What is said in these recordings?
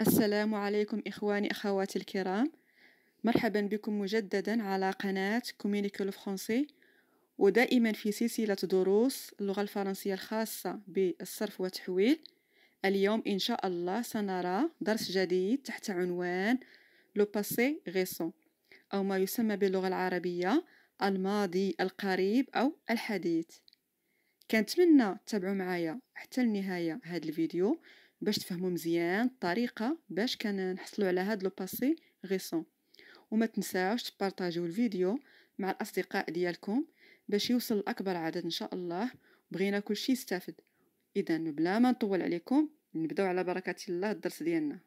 السلام عليكم إخواني أخواتي الكرام مرحبا بكم مجددا على قناة كومينيكو الفرنسي ودائما في سلسلة دروس اللغة الفرنسية الخاصة بالصرف والتحويل اليوم إن شاء الله سنرى درس جديد تحت عنوان لو باسي غيسون أو ما يسمى باللغة العربية الماضي القريب أو الحديث كنتمنى تتابعوا معايا حتى النهاية هذا الفيديو باش تفهموا مزيان الطريقه باش كان نحصلوا على هاد لو باسي غيسون وما تنساوش تبارطاجيو الفيديو مع الاصدقاء ديالكم باش يوصل لاكبر عدد ان شاء الله بغينا كلشي يستافد اذا بلا ما نطول عليكم نبداو على بركه الله الدرس ديالنا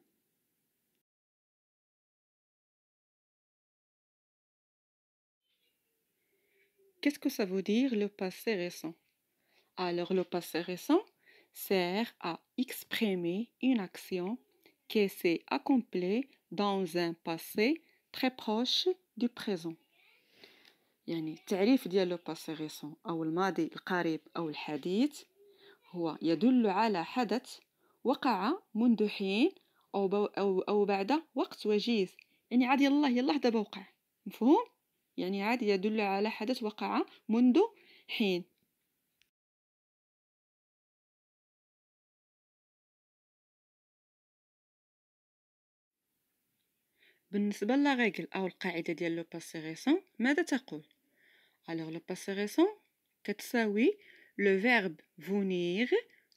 Qu'est-ce que ça veut dire le passé récent Alors le passé récent, sert à exprimer une action qui s'est accomplie dans un passé très proche du présent يعني التعريف ديال لو باسي ريسون أو الماضي القريب أو الحديث هو يدل على حدث وقع منذ حين أو, بو أو, أو بعد وقت وجيز يعني عاد يلاه يلاه دابا وقع مفهوم يعني عاد يدل على حدث وقع منذ حين En ce la règle ou la règle de l'impératif, qu'est-ce que tu dis Alors, le passé récent, le verbe venir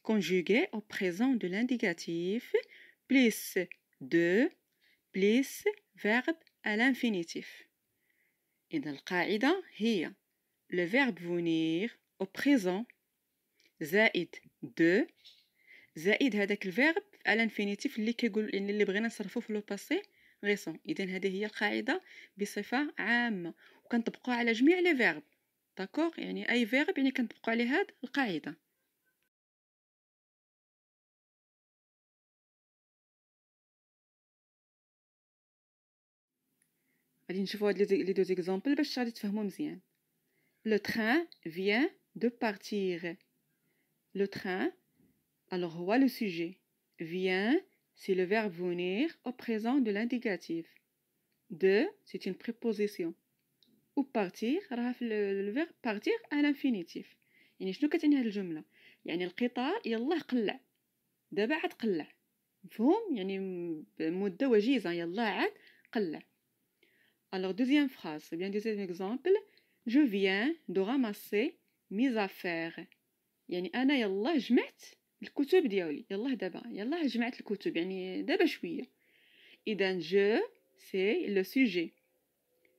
conjugué au présent de l'indicatif plus de plus verbe à l'infinitif. Et dans la règle, ici, le verbe venir au présent. Ça de ça aide. C'est le verbe à l'infinitif qui est utilisé pour les phrases غيسون اذا هذه هي القاعده بصفه عامه وكنطبقوها على جميع لي فيرب داكوغ يعني اي فيرب يعني كنطبقوا عليه هاد القاعده غادي نشوفوا هاد لي دو زيكزامبل باش غادي تفهموا مزيان لو تخان فيان دو partir لو تخان alors هو لو سوجي فيان c'est le verbe venir au présent de l'indicatif. De, c'est une préposition. Ou partir, le, verbe partir à l'infinitif. يعني شنو كتعني هذه الجمله يعني القطار يلاه قلع دابا عاد قلع مفهوم يعني مده وجيزه يلاه عاد قلع alors deuxième phrase bien deuxième exemple je viens de ramasser mes affaires يعني انا يلاه جمعت الكتب ديالي يلاه دابا يلاه جمعت الكتب يعني دابا شويه اذا جو سي لو سوجي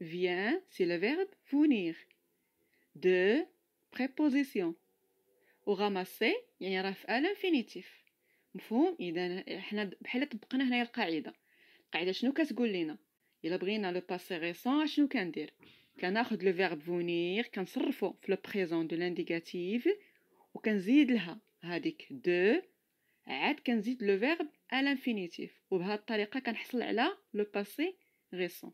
vient سي لو verbe venir دو بريبوزيسيون وغمصي يعني راه في الانفينيتيف مفهوم اذا حنا بحال طبقنا هنايا القاعده القاعده شنو كتقول لنا الا بغينا لو باسي ريسون شنو كندير كناخذ لو فيرب فونير كنصرفو في لو بريزون دو لانديكاتيف وكنزيد لها هذيك دو عاد كنزيد لو فيرب على انفينيتيف وبهذه الطريقه كنحصل على لو باسي ريسون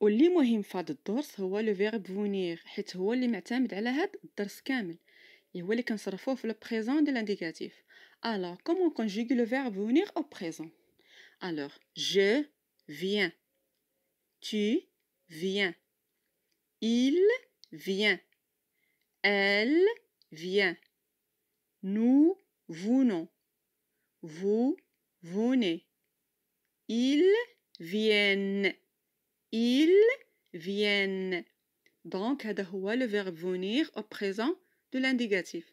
واللي مهم في هذا الدرس هو لو فيرب فونير حيت هو اللي معتمد على هذا الدرس كامل يعني هو اللي كنصرفوه في لو بريزون دي لانديكاتيف الوغ كومون كونجيغي لو فيرب فونير او بريزون الوغ جو فيان Tu viens. Il vient. Elle vient. Nous venons. Vous venez. Ils viennent. Ils viennent. Donc, هذا le verbe venir au présent de l'indicatif.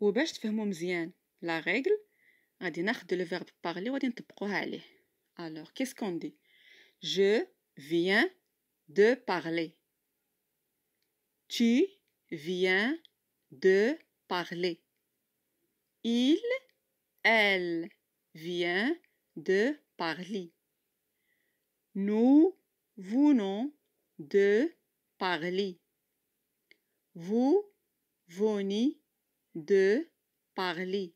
وباش تفهموا مزيان لا ريغل le ناخذ لو فيرب بارلي وغادي نطبقوها Alors, qu'est-ce qu'on dit? je viens de parler tu viens de parler il elle vient de parler nous venons de parler vous venez de parler.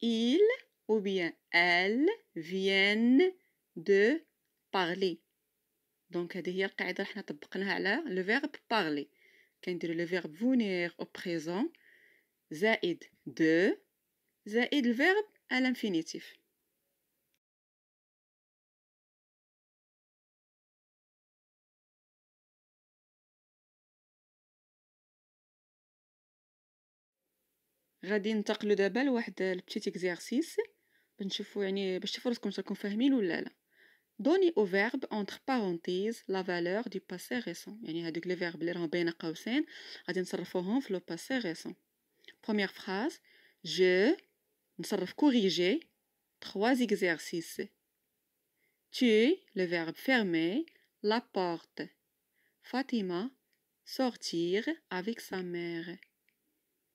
Ils ou bien elles viennent de parler. Donc, c'est le verbe parler. Quand le verbe venir au présent زائد de le verbe à l'infinitif. On va passer d'abord un petit exercice je voir si vous avez compris ou non. Donnez au verbe entre parenthèses la valeur du passé récent. C'est-à-dire que les verbes qui sont entre parenthèses nous les expliquons dans le passé récent. Première phrase. Je, nous expliquons, corrige trois exercices. Tu, le verbe fermer, la porte. Fatima, sortir avec sa mère.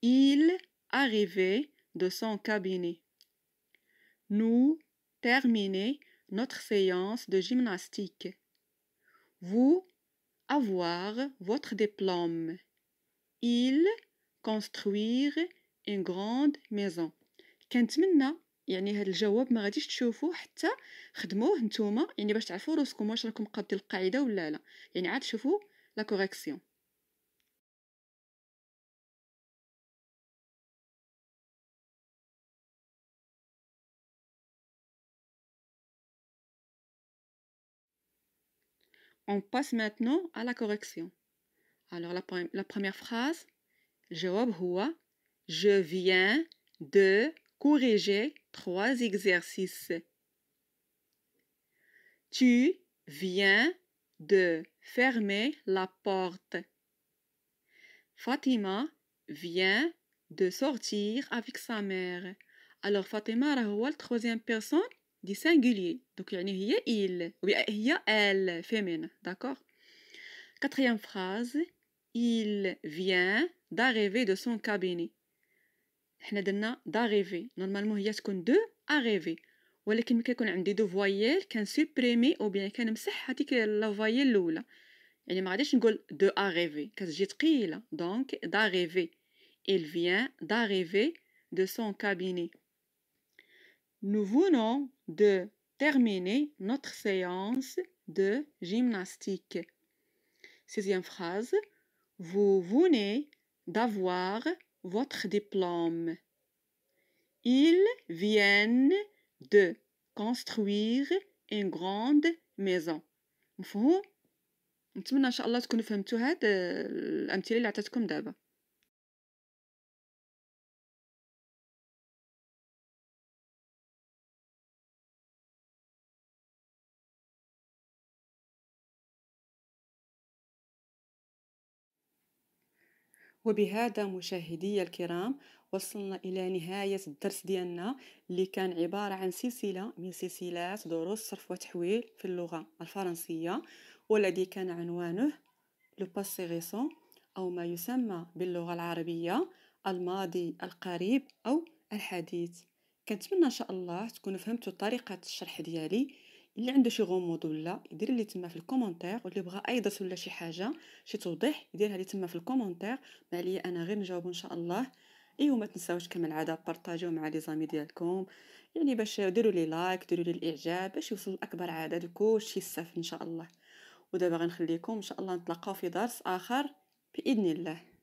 Il, arriver de son cabinet. Nous terminer notre séance de gymnastique. Vous avoir votre diplôme. Il construire une grande maison. كنتمنى يعني ما تشوفوه حتى خدموه يعني تعرفوا On passe maintenant à la correction. Alors, la, première phrase, je je viens de corriger trois exercices. Tu viens de fermer la porte. Fatima vient de sortir avec sa mère. Alors Fatima, la troisième personne, du singulier donc يعني هي il ou bien هي elle féminine d'accord quatrième phrase il vient d'arriver de son cabinet حنا درنا d'arriver normalement il y هي تكون de arriver ولكن ملي كيكون عندي دو فواييل ou او بيان مسح هذيك لا فواييل الاولى يعني ما غاديش نقول دو اريفي كتجي ثقيله donc d'arriver il vient d'arriver de son cabinet nous venons de terminer notre séance de gymnastique. Sixième phrase. Vous venez d'avoir votre diplôme. Ils viennent de construire une grande maison. مفهوم نتمنى ان شاء الله تكونوا وبهذا مشاهدي الكرام وصلنا إلى نهاية الدرس ديالنا اللي كان عبارة عن سلسلة من سلسلات دروس صرف وتحويل في اللغة الفرنسية والذي كان عنوانه لو أو ما يسمى باللغة العربية الماضي القريب أو الحديث كنتمنى إن شاء الله تكونوا فهمتوا طريقة الشرح ديالي اللي عنده شي غموض ولا يدير لي تما في الكومونتير واللي بغى اي درس ولا شي حاجه شي توضيح يديرها لي تما في الكومونتير ما عليا انا غير نجاوب ان شاء الله ايوا ما تنساوش كما العاده بارطاجيو مع لي زامي ديالكم يعني باش ديروا لي لايك ديروا لي الاعجاب باش يوصل لاكبر عدد وكلشي يستافد ان شاء الله ودابا غنخليكم ان شاء الله نتلاقاو في درس اخر باذن الله